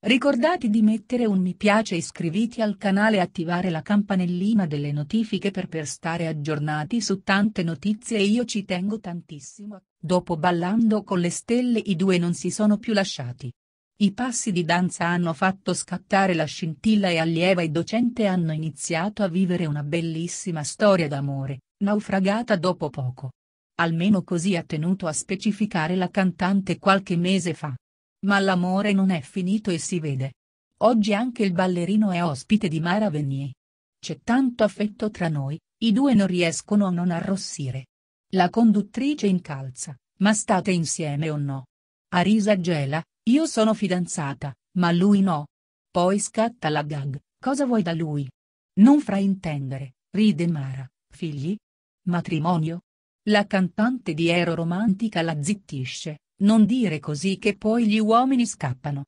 Ricordati di mettere un mi piace e iscriviti al canale e attivare la campanellina delle notifiche per per stare aggiornati su tante notizie e io ci tengo tantissimo. Dopo Ballando con le stelle i due non si sono più lasciati. I passi di danza hanno fatto scattare la scintilla e allieva e docente hanno iniziato a vivere una bellissima storia d'amore, naufragata dopo poco. Almeno così ha tenuto a specificare la cantante qualche mese fa. Ma l'amore non è finito e si vede. Oggi anche il ballerino è ospite di Mara Venier. C'è tanto affetto tra noi, i due non riescono a non arrossire. La conduttrice incalza, ma state insieme o no? Arisa gela, io sono fidanzata, ma lui no. Poi scatta la gag, cosa vuoi da lui? Non fraintendere, ride Mara, figli? Matrimonio? La cantante di Ero Romantica la zittisce, non dire così che poi gli uomini scappano.